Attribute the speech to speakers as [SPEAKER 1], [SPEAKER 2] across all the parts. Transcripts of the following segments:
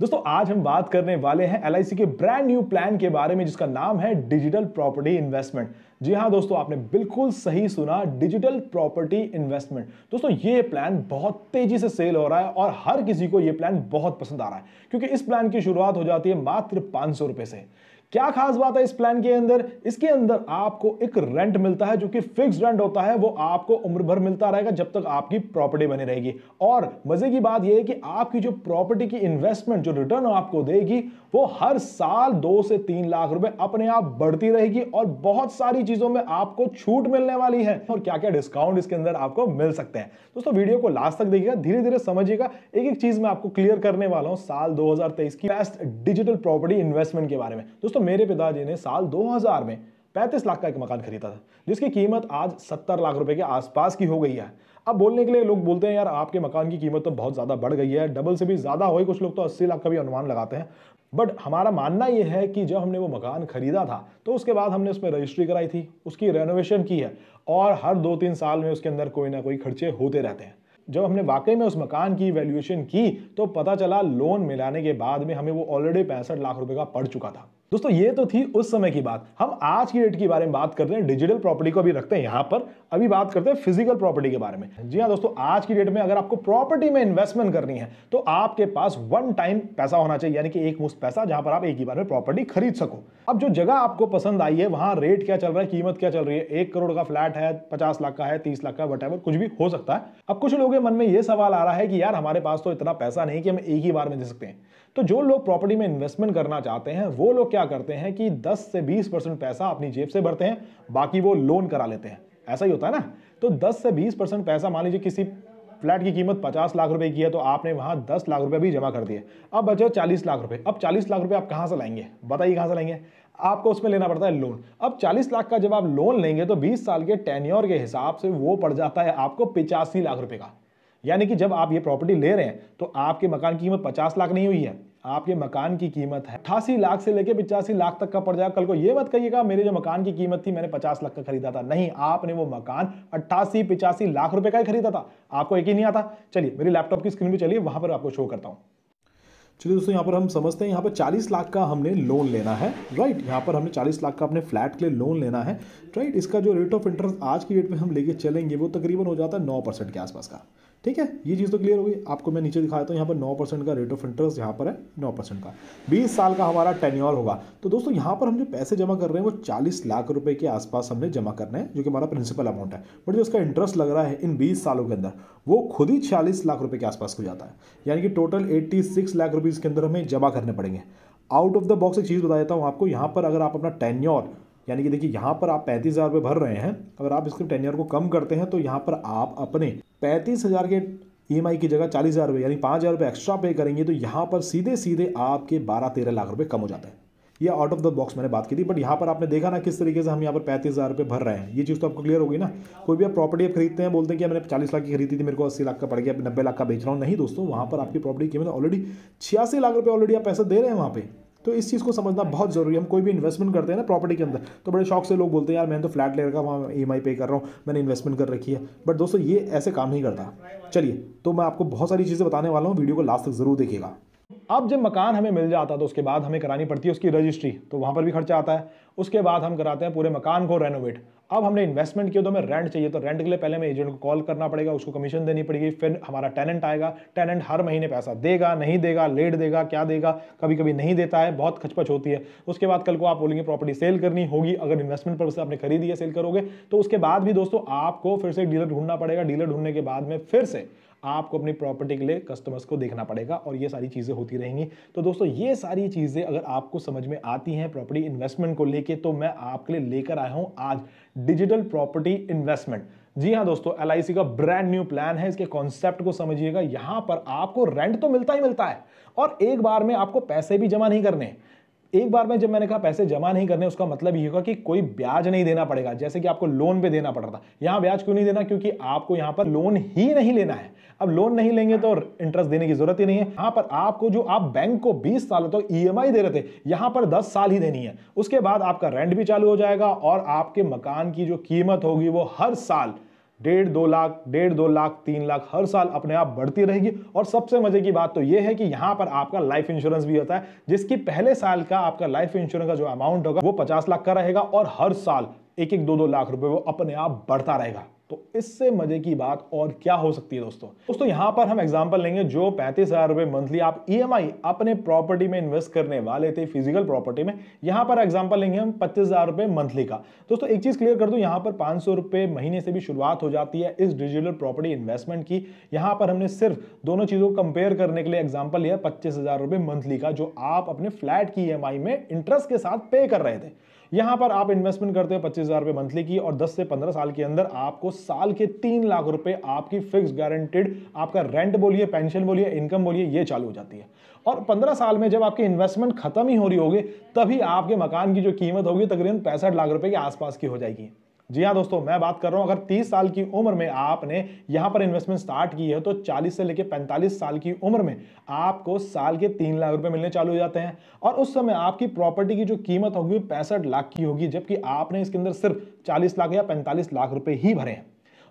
[SPEAKER 1] दोस्तों आज हम बात करने वाले हैं एल के ब्रांड न्यू प्लान के बारे में जिसका नाम है डिजिटल प्रॉपर्टी इन्वेस्टमेंट जी हाँ दोस्तों आपने बिल्कुल सही सुना डिजिटल प्रॉपर्टी इन्वेस्टमेंट दोस्तों ये प्लान बहुत तेजी से सेल हो रहा है और हर किसी को ये प्लान बहुत पसंद आ रहा है क्योंकि इस प्लान की शुरुआत हो जाती है मात्र पाँच से क्या खास बात है इस प्लान के अंदर इसके अंदर आपको एक रेंट मिलता है जो कि फिक्स रेंट होता है वो आपको उम्र भर मिलता रहेगा जब तक आपकी प्रॉपर्टी बनी रहेगी और मजे की बात यह है कि आपकी जो प्रॉपर्टी की इन्वेस्टमेंट जो रिटर्न आपको देगी वो हर साल दो से तीन लाख रुपए अपने आप बढ़ती रहेगी और बहुत सारी चीजों में आपको छूट मिलने वाली है और क्या क्या डिस्काउंट इसके अंदर आपको मिल सकते हैं दोस्तों वीडियो को लास्ट तक देखिएगा धीरे धीरे समझिएगा एक एक चीज मैं आपको क्लियर करने वाला हूँ साल दो की बेस्ट डिजिटल प्रॉपर्टी इन्वेस्टमेंट के बारे में दोस्तों मेरे पिताजी ने साल 2000 में 35 लाख का एक मकान खरीदा था जिसकी कीमत आज 70 लाख रुपए के आसपास की हो गई है अब बोलने के लिए लोग बोलते हैं यार आपके मकान की कीमत तो बहुत ज़्यादा बढ़ गई है डबल से भी ज़्यादा हो कुछ लोग तो अस्सी लाख का भी अनुमान लगाते हैं बट हमारा मानना यह है कि जब हमने वो मकान खरीदा था तो उसके बाद हमने उसमें रजिस्ट्री कराई थी उसकी रेनोवेशन की है और हर दो तीन साल में उसके अंदर कोई ना कोई खर्चे होते रहते हैं जब हमने वाकई में उस मकान की वैल्यूएशन की तो पता चला लोन मिलाने के बाद में हमें वो ऑलरेडी पैंसठ लाख रुपए का पड़ चुका था दोस्तों ये तो थी उस समय की बात हम आज की डेट के बारे में बात कर रहे हैं डिजिटल प्रॉपर्टी को अभी रखते हैं यहां पर अभी बात करते हैं फिजिकल प्रॉपर्टी के बारे में जी हाँ दोस्तों आज की डेट में अगर आपको प्रॉपर्टी में इन्वेस्टमेंट करनी है तो आपके पास वन टाइम पैसा होना चाहिए यानी कि एक मुफ्त पैसा जहां पर आप एक ही बार में प्रॉपर्टी खरीद सको अब जो जगह आपको पसंद आई है वहां रेट क्या चल रहा है कीमत क्या चल रही है एक करोड़ का फ्लैट है पचास लाख का है तीस लाख का वट कुछ भी हो सकता है अब कुछ लोगों के मन में यह सवाल आ रहा है कि यार हमारे पास तो इतना पैसा नहीं कि हम एक ही बार में दे सकते हैं तो जो लोग प्रॉपर्टी में इन्वेस्टमेंट करना चाहते हैं वो लोग क्या क्या करते हैं कि 10 से 20 परसेंट पैसा अपनी जेब से भरते हैं बाकी वो लोन करा लेते हैं ऐसा ही होता है ना तो 10 से 20 परसेंट पैसा मान लीजिए किसी फ्लैट की कीमत 50 लाख रुपए की है तो आपने वहां 10 लाख रुपए भी जमा कर दिए अब बचे 40 लाख रुपए अब 40 लाख रुपए आप कहाँ से लाएंगे बताइए कहाँ से लाएंगे आपको उसमें लेना पड़ता है लोन अब 40 लाख का जब आप लोन लेंगे तो 20 साल के टेन्योर के हिसाब से वो पड़ जाता है आपको पिचासी लाख रुपए का यानी कि जब आप ये प्रॉपर्टी ले रहे हैं तो आपके मकान की कीमत पचास लाख नहीं हुई है आपके मकान की कीमत है अठासी लाख से लेकर पिचासी लाख तक का पड़ जाएगा कल को ये मत कहिएगा मेरे जो मकान की कीमत थी मैंने पचास लाख का खरीदा था नहीं आपने वो मकान अट्ठासी पिचासी लाख रुपए का ही खरीदा था आपको एक ही नहीं आता चलिए मेरे लैपटॉप की स्क्रीन पर चलिए वहां पर आपको शो करता हूँ चलिए दोस्तों यहाँ पर हम समझते हैं यहाँ पर 40 लाख का हमने लोन लेना है राइट यहाँ पर हमने 40 लाख का अपने फ्लैट के लिए लोन लेना है राइट इसका जो रेट ऑफ इंटरेस्ट आज की डेट में हम लेके चलेंगे वो तकरीबन हो जाता है नौ परसेंट के आसपास का ठीक है ये चीज़ तो क्लियर हो गई आपको मैं नीचे दिखाया हूँ यहाँ पर नौ परसेंट का रेट ऑफ इंटरेस्ट यहाँ पर है नौ परसेंट का बीस साल का हमारा टेन्योर होगा तो दोस्तों यहाँ पर हम जो पैसे जमा कर रहे हैं वो चालीस लाख रुपये के आसपास हमने जमा करना है जो कि हमारा प्रिंसिपल अमाउंट है बट जो उसका इंटरेस्ट लग रहा है इन बीस सालों के अंदर वो खुद ही छियालीस लाख रुपये के आसपास हो जाता है यानी कि total eighty six lakh rupees के अंदर हमें जमा करने पड़ेंगे आउट ऑफ द बॉक्स एक चीज़ बता देता हूँ आपको यहाँ पर अगर आप अपना टेन्योर यानी कि देखिए यहाँ पर आप पैंतीस हज़ार भर रहे हैं अगर आप इसके टेन को कम करते हैं तो यहाँ पर आप अपने पैंतीस हज़ार के ई e की जगह चालीस हज़ार रुपये यानी पाँच हज़ार एक्स्ट्रा पे करेंगे तो यहाँ पर सीधे सीधे आपके बारह तेरह लाख रुपये कम हो जाते हैं ये आउट ऑफ द बॉक्स मैंने बात की थी बट यहाँ पर आपने देखा ना किस तरीके से हम यहाँ पर पैंतीस हज़ार रुपये भर रहे हैं ये चीज़ तो आपको क्लियर होगी ना कोई भी आप प्रॉपर्टी आप खरीदते हैं बोलते हैं कि मैंने चालीस लाख की खरीदी थी मेरे को अस्सी लाख का पड़ गया नब्बे लाख का बेच रहा हूँ नहीं दोस्तों वहाँ पर आपकी प्रॉपर्टी कीमत ऑलरेडी छियासी लाख रुपये ऑलरेडी आप पैसा दे रहे हैं वहाँ पर तो इस चीज़ को समझना बहुत ज़रूरी है हम कोई भी इन्वेस्टमेंट करते हैं ना प्रॉपर्टी के अंदर तो बड़े शौक से लोग बोलते हैं यार मैंने तो फ्लैट ले रखा वहाँ ई एम पे कर रहा हूँ मैंने इन्वेस्टमेंट कर रखी है बट दोस्तों ये ऐसे काम नहीं करता चलिए तो मैं आपको बहुत सारी चीज़ें बताने वाला हूँ वीडियो को लास्ट तक ज़रूर देखिएगा अब जब मकान हमें मिल जाता है तो उसके बाद हमें करानी पड़ती है उसकी रजिस्ट्री तो वहाँ पर भी खर्चा आता है उसके बाद हम कराते हैं पूरे मकान को रेनोवेट अब हमने इन्वेस्टमेंट किया तो हमें रेंट चाहिए तो रेंट के लिए पहले हमें एजेंट को कॉल करना पड़ेगा उसको कमीशन देनी पड़ेगी फिर हमारा टेनेंट आएगा टेनेंट हर महीने पैसा देगा नहीं देगा लेट देगा क्या देगा कभी कभी नहीं देता है बहुत खचपच होती है उसके बाद कल को आप बोलेंगे प्रॉपर्टी सेल करनी होगी अगर इन्वेस्टमेंट पर आपने खरीदी है सेल करोगे तो उसके बाद भी दोस्तों आपको फिर से डीलर ढूंढना पड़ेगा डीलर ढूंढने के बाद में फिर से आपको अपनी प्रॉपर्टी के लिए कस्टमर्स को देखना पड़ेगा और ये सारी चीज़ें होती रहेंगी तो दोस्तों ये सारी चीज़ें अगर आपको समझ में आती हैं प्रॉपर्टी इन्वेस्टमेंट को लेके तो मैं आपके लिए लेकर आया हूँ आज डिजिटल प्रॉपर्टी इन्वेस्टमेंट जी हाँ दोस्तों एल का ब्रांड न्यू प्लान है इसके कॉन्सेप्ट को समझिएगा यहाँ पर आपको रेंट तो मिलता ही मिलता है और एक बार में आपको पैसे भी जमा नहीं करने एक बार में जब मैंने कहा पैसे जमा नहीं करने उसका मतलब ये होगा कि कोई ब्याज नहीं देना पड़ेगा जैसे कि आपको लोन पे देना पड़ रहा था यहाँ ब्याज क्यों नहीं देना क्योंकि आपको यहाँ पर लोन ही नहीं लेना है अब लोन नहीं लेंगे तो इंटरेस्ट देने की जरूरत ही नहीं है यहाँ पर आपको जो आप बैंक को 20 सालों तक तो e आई दे रहे थे यहाँ पर 10 साल ही देनी है उसके बाद आपका रेंट भी चालू हो जाएगा और आपके मकान की जो कीमत होगी वो हर साल डेढ़ दो लाख डेढ़ दो लाख तीन लाख हर साल अपने आप बढ़ती रहेगी और सबसे मजे की बात तो ये है कि यहां पर आपका लाइफ इंश्योरेंस भी होता है जिसकी पहले साल का आपका लाइफ इंश्योरेंस का जो अमाउंट होगा वो पचास लाख का रहेगा और हर साल एक एक दो दो लाख रुपए वो अपने आप बढ़ता रहेगा तो इससे मजे की बात और क्या हो सकती है दोस्तों दोस्तों यहां पर हम एग्जांपल लेंगे जो पैंतीस हजार रुपए मंथली आप ईएमआई e अपने प्रॉपर्टी में इन्वेस्ट करने वाले थे फिजिकल प्रॉपर्टी में यहां पर एग्जांपल लेंगे हम पच्चीस हजार रुपए मंथली का दोस्तों एक चीज़ क्लियर कर दूँ यहां पर पांच सौ रुपये महीने से भी शुरुआत हो जाती है इस डिजिटल प्रॉपर्टी इन्वेस्टमेंट की यहां पर हमने सिर्फ दोनों चीज़ों को कंपेयर करने के लिए एग्जाम्पल लिया पच्चीस हजार मंथली का जो आप अपने फ्लैट की ई e में इंटरेस्ट के साथ पे कर रहे थे यहां पर आप इन्वेस्टमेंट करते हो पच्चीस हज़ार रुपए मंथली की और 10 से 15 साल के अंदर आपको साल के तीन लाख रुपए आपकी फिक्स गारंटेड आपका रेंट बोलिए पेंशन बोलिए इनकम बोलिए ये चालू हो जाती है और 15 साल में जब आपकी इन्वेस्टमेंट खत्म ही हो रही होगी तभी आपके मकान की जो कीमत होगी तकरीबन पैंसठ लाख रुपए के आसपास की हो जाएगी जी हाँ दोस्तों मैं बात कर रहा हूं अगर 30 साल की उम्र में आपने यहां पर इन्वेस्टमेंट स्टार्ट की है तो 40 से लेकर 45 साल की उम्र में आपको साल के तीन लाख रुपए मिलने चालू हो जाते हैं और उस समय आपकी प्रॉपर्टी की जो कीमत होगी पैंसठ लाख की होगी जबकि आपने इसके अंदर सिर्फ चालीस लाख या पैंतालीस लाख रुपए ही भरे हैं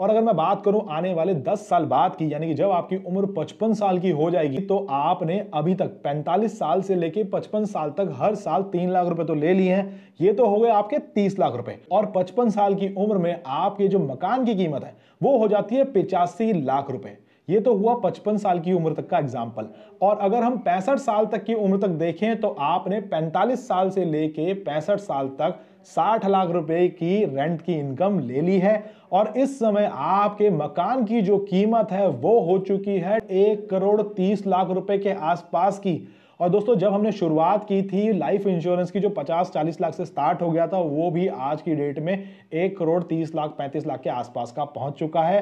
[SPEAKER 1] और अगर मैं बात करूं आने वाले 10 साल बाद की यानी कि जब आपकी उम्र 55 साल की हो जाएगी तो आपने अभी तक 45 साल से लेके 55 साल तक हर साल तीन लाख रुपए तो ले लिए हैं ये तो हो गए आपके 30 लाख रुपए और 55 साल की उम्र में आपके जो मकान की कीमत है वो हो जाती है पिचासी लाख रुपए ये तो हुआ 55 साल की उम्र तक का एग्जाम्पल और अगर हम पैंसठ साल तक की उम्र तक देखें तो आपने 45 साल से लेके पैंसठ साल तक साठ लाख रुपए की रेंट की इनकम ले ली है और इस समय आपके मकान की जो कीमत है वो हो चुकी है एक करोड़ तीस लाख रुपए के आसपास की और दोस्तों जब हमने शुरुआत की थी लाइफ इंश्योरेंस की जो 50-40 लाख से स्टार्ट हो गया था वो भी आज की डेट में एक करोड़ 30 लाख 35 लाख के आसपास का पहुंच चुका है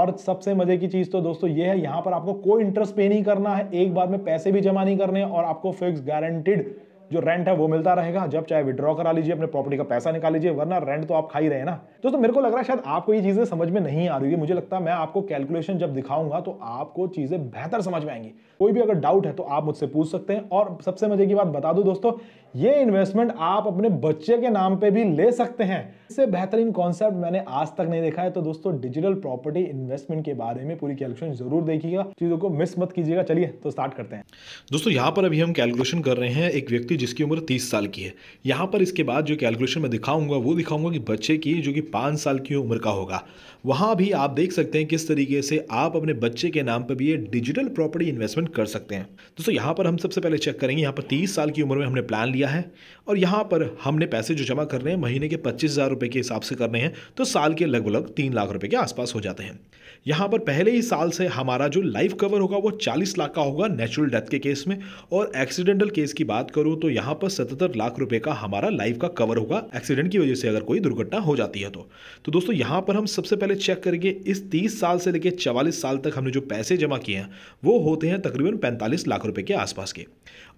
[SPEAKER 1] और सबसे मज़े की चीज़ तो दोस्तों ये है यहाँ पर आपको कोई इंटरेस्ट पे नहीं करना है एक बार में पैसे भी जमा नहीं करने और आपको फिक्स गारंटेड जो रेंट है वो मिलता रहेगा जब चाहे विड्रॉ करा लीजिए अपने प्रॉपर्टी का पैसा निकाल लीजिए वरना रेंट तो आप खाई रहे ना दोस्तों तो मेरे को लग रहा है शायद आपको ये चीज़ें समझ में नहीं आ रही है मुझे लगता है मैं आपको कैलकुलेशन जब दिखाऊंगा तो आपको चीज़ें बेहतर समझ में आएंगी कोई भी अगर डाउट है तो आप मुझसे पूछ सकते हैं और सबसे मजे की बात बता दू दोस्तों ये इन्वेस्टमेंट आप अपने बच्चे के नाम पर भी ले सकते हैं इससे बेहतरीन कॉन्सेप्ट मैंने आज तक नहीं देखा है तो दोस्तों डिजिटल प्रॉपर्टी इन्वेस्टमेंट के बारे में पूरी कैलकुलेशन जरूर देखिएगा चीज़ों को मिस मत कीजिएगा चलिए तो स्टार्ट करते हैं दोस्तों यहाँ पर अभी हम कैलकुलेशन कर रहे हैं एक व्यक्ति थी जिसकी उम्र 30 साल की है यहाँ पर इसके बाद जो कैलकुलेशन मैं दिखाऊंगा वो दिखाऊंगा कि बच्चे की जो कि 5 साल की उम्र का होगा वहाँ भी आप देख सकते हैं किस तरीके से आप अपने बच्चे के नाम पर भी ये डिजिटल प्रॉपर्टी इन्वेस्टमेंट कर सकते हैं दोस्तों यहाँ पर हम सबसे पहले चेक करेंगे यहाँ पर तीस साल की उम्र में हमने प्लान लिया है और यहाँ पर हमने पैसे जो जमा कर रहे हैं महीने के पच्चीस हज़ार के हिसाब से करने हैं तो साल के लगभग लग तीन लाख रुपये के आसपास हो जाते हैं यहाँ पर पहले ही साल से हमारा जो लाइफ कवर होगा वो चालीस लाख का होगा नेचुरल डेथ के केस में और एक्सीडेंटल केस की बात करूँ तो तो यहाँ पर सतहत्तर लाख रुपये का हमारा लाइफ का कवर होगा एक्सीडेंट की वजह से अगर कोई दुर्घटना हो जाती है तो तो दोस्तों यहाँ पर हम सबसे पहले चेक करेंगे इस तीस साल से लेकर चवालीस साल तक हमने जो पैसे जमा किए हैं वो होते हैं तकरीबन पैंतालीस लाख रुपये के आसपास के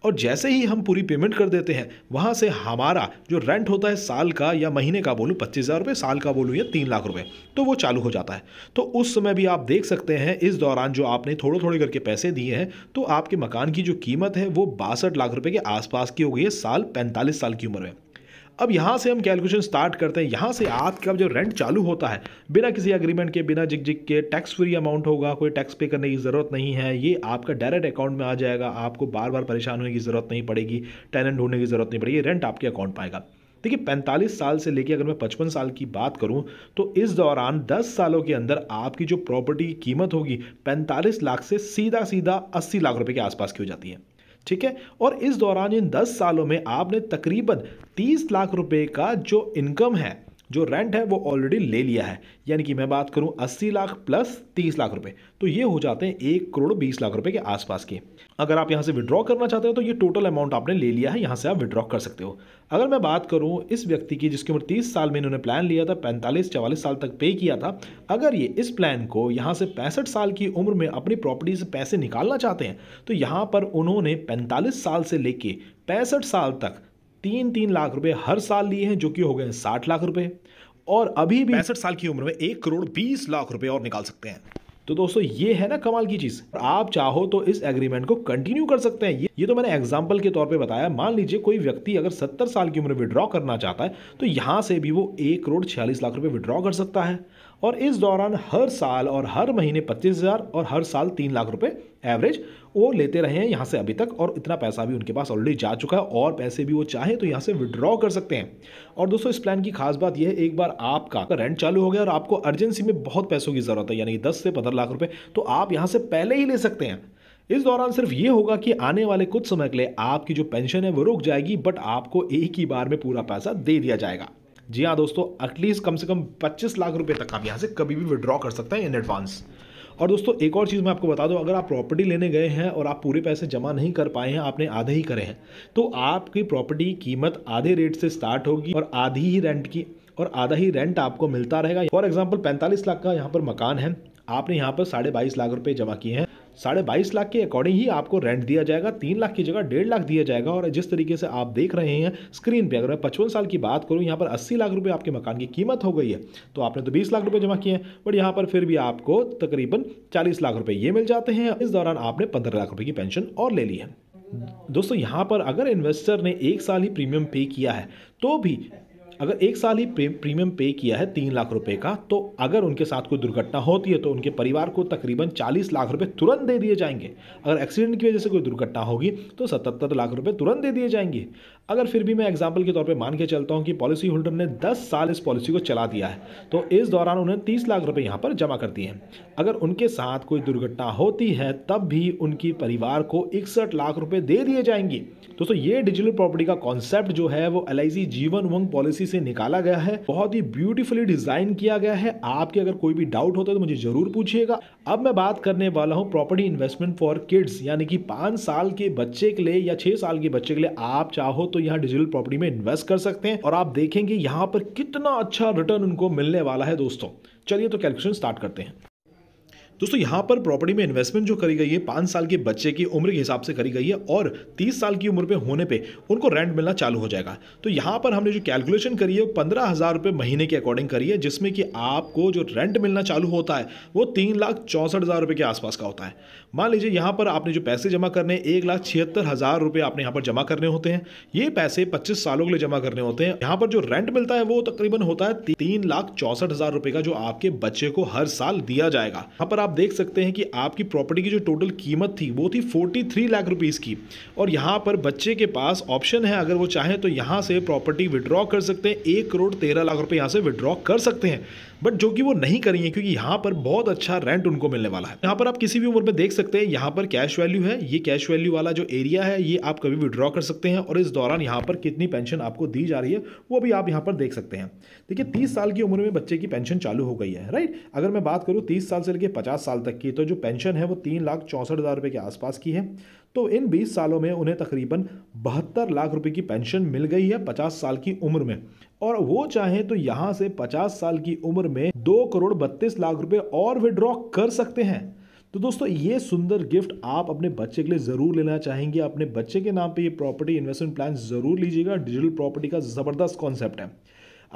[SPEAKER 1] और जैसे ही हम पूरी पेमेंट कर देते हैं वहाँ से हमारा जो रेंट होता है साल का या महीने का बोलूँ पच्चीस हज़ार रुपये साल का बोलूँ या तीन लाख रुपये तो वो चालू हो जाता है तो उस समय भी आप देख सकते हैं इस दौरान जो आपने थोड़े थोड़े करके पैसे दिए हैं तो आपके मकान की जो कीमत है वो बासठ लाख रुपये के आसपास की हो गई है साल पैंतालीस साल की उम्र में अब यहाँ से हम कैलकुलेशन स्टार्ट करते हैं यहाँ से आपका जो रेंट चालू होता है बिना किसी अग्रीमेंट के बिना जिक जिक के टैक्स फ्री अमाउंट होगा कोई टैक्स पे करने की ज़रूरत नहीं है ये आपका डायरेक्ट अकाउंट में आ जाएगा आपको बार बार परेशान होने की ज़रूरत नहीं पड़ेगी टैलेंट ढूंढने की ज़रूरत नहीं पड़ेगी रेंट आपके अकाउंट पाएगा देखिए पैंतालीस साल से लेकर अगर मैं पचपन साल की बात करूँ तो इस दौरान दस सालों के अंदर आपकी जो प्रॉपर्टी की कीमत होगी पैंतालीस लाख से सीधा सीधा अस्सी लाख रुपये के आसपास की हो जाती है ठीक है और इस दौरान इन दस सालों में आपने तकरीबन तीस लाख रुपए का जो इनकम है जो रेंट है वो ऑलरेडी ले लिया है यानी कि मैं बात करूँ अस्सी लाख प्लस तीस लाख रुपये तो ये हो जाते हैं एक करोड़ बीस लाख रुपये के आसपास के अगर आप यहाँ से विड्रॉ करना चाहते हो तो ये टोटल अमाउंट आपने ले लिया है यहाँ से आप विड्रॉ कर सकते हो अगर मैं बात करूँ इस व्यक्ति की जिसकी उम्र तीस साल में इन्होंने प्लान लिया था पैंतालीस चवालीस साल तक पे किया था अगर ये इस प्लान को यहाँ से पैंसठ साल की उम्र में अपनी प्रॉपर्टी से पैसे निकालना चाहते हैं तो यहाँ पर उन्होंने पैंतालीस साल से लेके पैंसठ साल तक तीन तीन लाख रुपए हर साल लिए हैं जो कि हो गए साठ लाख रुपए और अभी भी पैंसठ साल की उम्र में एक करोड़ बीस लाख रुपए और निकाल सकते हैं तो दोस्तों ये है ना कमाल की चीज आप चाहो तो इस एग्रीमेंट को कंटिन्यू कर सकते हैं ये, ये तो मैंने एग्जाम्पल के तौर पे बताया मान लीजिए कोई व्यक्ति अगर सत्तर साल की उम्र विड्रॉ करना चाहता है तो यहां से भी वो एक करोड़ छियालीस लाख रुपए विड्रॉ कर सकता है और इस दौरान हर साल और हर महीने पच्चीस हज़ार और हर साल तीन लाख रुपए एवरेज वो लेते रहे हैं यहाँ से अभी तक और इतना पैसा भी उनके पास ऑलरेडी जा चुका है और पैसे भी वो चाहे तो यहाँ से विड्रॉ कर सकते हैं और दोस्तों इस प्लान की खास बात यह है एक बार आपका रेंट चालू हो गया और आपको अर्जेंसी में बहुत पैसों की ज़रूरत है यानी दस से पंद्रह लाख रुपये तो आप यहाँ से पहले ही ले सकते हैं इस दौरान सिर्फ ये होगा कि आने वाले कुछ समय के लिए आपकी जो पेंशन है वो रुक जाएगी बट आपको एक ही बार में पूरा पैसा दे दिया जाएगा जी हाँ दोस्तों एटलीस्ट कम से कम 25 लाख रुपए तक आप यहाँ से कभी भी विड्रॉ कर सकते हैं इन एडवांस और दोस्तों एक और चीज़ मैं आपको बता दूं अगर आप प्रॉपर्टी लेने गए हैं और आप पूरे पैसे जमा नहीं कर पाए हैं आपने आधे ही करे हैं तो आपकी प्रॉपर्टी कीमत आधे रेट से स्टार्ट होगी और आधी ही रेंट की और आधा ही रेंट आपको मिलता रहेगा फॉर एग्जाम्पल पैंतालीस लाख का यहाँ पर मकान है आपने यहाँ पर साढ़े बाईस लाख रुपये जमा किए हैं साढ़े बाईस लाख के अकॉर्डिंग ही आपको रेंट दिया जाएगा तीन लाख की जगह डेढ़ लाख दिया जाएगा और जिस तरीके से आप देख रहे हैं स्क्रीन पे अगर मैं पचपन साल की बात करूँ यहाँ पर अस्सी लाख रुपये आपके मकान की कीमत हो गई है तो आपने तो बीस लाख रुपये जमा किए हैं बट यहाँ पर फिर भी आपको तकरीबन चालीस लाख रुपये ये मिल जाते हैं इस दौरान आपने पंद्रह लाख रुपये की पेंशन और ले ली है दोस्तों यहाँ पर अगर इन्वेस्टर ने एक साल ही प्रीमियम पे किया है तो भी अगर एक साल ही प्रीमियम पे किया है तीन लाख रुपए का तो अगर उनके साथ कोई दुर्घटना होती है तो उनके परिवार को तकरीबन चालीस लाख रुपए तुरंत दे दिए जाएंगे अगर एक्सीडेंट की वजह से कोई दुर्घटना होगी तो सतहत्तर लाख रुपए तुरंत दे दिए जाएंगे अगर फिर भी मैं एग्जाम्पल के तौर पर मान के चलता हूँ कि पॉलिसी होल्डर ने दस साल इस पॉलिसी को चला दिया है तो इस दौरान उन्हें तीस लाख रुपये यहाँ पर जमा कर दिए हैं अगर उनके साथ कोई दुर्घटना होती है तब भी उनकी परिवार को इकसठ लाख रुपये दे दिए जाएंगे दोस्तों ये डिजिटल प्रॉपर्टी का कॉन्सेप्ट जो है वो एल जीवन उमंग पॉलिसी इसे निकाला गया है बहुत ही ब्यूटीफुली डिजाइन किया गया है आपके अगर कोई भी डाउट होता है तो मुझे जरूर पूछिएगा अब मैं बात करने वाला हूँ प्रॉपर्टी इन्वेस्टमेंट फॉर किड्स यानी कि पांच साल के बच्चे के लिए या छह साल के बच्चे के लिए आप चाहो तो यहाँ डिजिटल प्रॉपर्टी में इन्वेस्ट कर सकते हैं और आप देखेंगे यहाँ पर कितना अच्छा रिटर्न उनको मिलने वाला है दोस्तों चलिए तो कैलकुलेशन स्टार्ट करते हैं दोस्तों यहाँ पर प्रॉपर्टी में इन्वेस्टमेंट जो करी गई है पाँच साल के बच्चे की उम्र के हिसाब से करी गई है और तीस साल की उम्र पे होने पे उनको रेंट मिलना चालू हो जाएगा तो यहाँ पर हमने जो कैलकुलेशन करी है वो पंद्रह हज़ार रुपये महीने के अकॉर्डिंग करी है जिसमें कि आपको जो रेंट मिलना चालू होता है वो तीन लाख चौंसठ हज़ार रुपये के आसपास का होता है मान लीजिए यहाँ पर आपने जो पैसे जमा करने एक लाख छिहत्तर हज़ार रुपये आपने यहाँ पर जमा करने होते हैं ये पैसे पच्चीस सालों के लिए जमा करने होते हैं यहाँ पर जो रेंट मिलता है वो तकरीबन होता है तीन लाख चौंसठ हज़ार रुपये का जो आपके बच्चे को हर साल दिया जाएगा यहाँ पर आप आप देख सकते हैं कि आपकी प्रॉपर्टी की जो टोटल कीमत थी वो थी फोर्टी थ्री लाख रुपीज़ की और यहाँ पर बच्चे के पास ऑप्शन है अगर वो चाहें तो यहाँ से प्रॉपर्टी विड्रॉ कर सकते हैं एक करोड़ तेरह लाख रुपये यहाँ से विड्रॉ कर सकते हैं बट जो कि वो नहीं करेंगे क्योंकि यहाँ पर बहुत अच्छा रेंट उनको मिलने वाला है यहाँ पर आप किसी भी उम्र में देख सकते हैं यहाँ पर कैश वैल्यू है ये कैश वैल्यू वाला जो एरिया है ये आप कभी विड्रॉ कर सकते हैं और इस दौरान यहाँ पर कितनी पेंशन आपको दी जा रही है वो भी आप यहाँ पर देख सकते हैं देखिए तीस साल की उम्र में बच्चे की पेंशन चालू हो गई है राइट अगर मैं बात करूँ तीस साल से लेकर पचास साल तक की तो जो पेंशन है वो तीन लाख चौंसठ हज़ार रुपये के आसपास की है तो इन 20 सालों में उन्हें तकरीबन बहत्तर लाख रुपए की पेंशन मिल गई है 50 साल की उम्र में और वो चाहें तो यहाँ से 50 साल की उम्र में दो करोड़ बत्तीस लाख रुपए और विड्रॉ कर सकते हैं तो दोस्तों ये सुंदर गिफ्ट आप अपने बच्चे के लिए ज़रूर लेना चाहेंगे अपने बच्चे के नाम पे ये प्रॉपर्टी इन्वेस्टमेंट प्लान ज़रूर लीजिएगा डिजिटल प्रॉपर्टी का ज़बरदस्त कॉन्सेप्ट है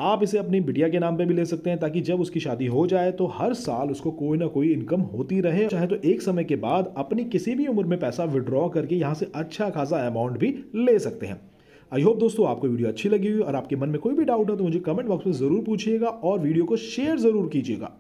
[SPEAKER 1] आप इसे अपनी बिटिया के नाम पर भी ले सकते हैं ताकि जब उसकी शादी हो जाए तो हर साल उसको कोई ना कोई इनकम होती रहे चाहे तो एक समय के बाद अपनी किसी भी उम्र में पैसा विड्रॉ करके यहाँ से अच्छा खासा अमाउंट भी ले सकते हैं आई होप दोस्तों आपको वीडियो अच्छी लगी हुई और आपके मन में कोई भी डाउट हो तो मुझे कमेंट बॉक्स में ज़रूर पूछिएगा और वीडियो को शेयर ज़रूर कीजिएगा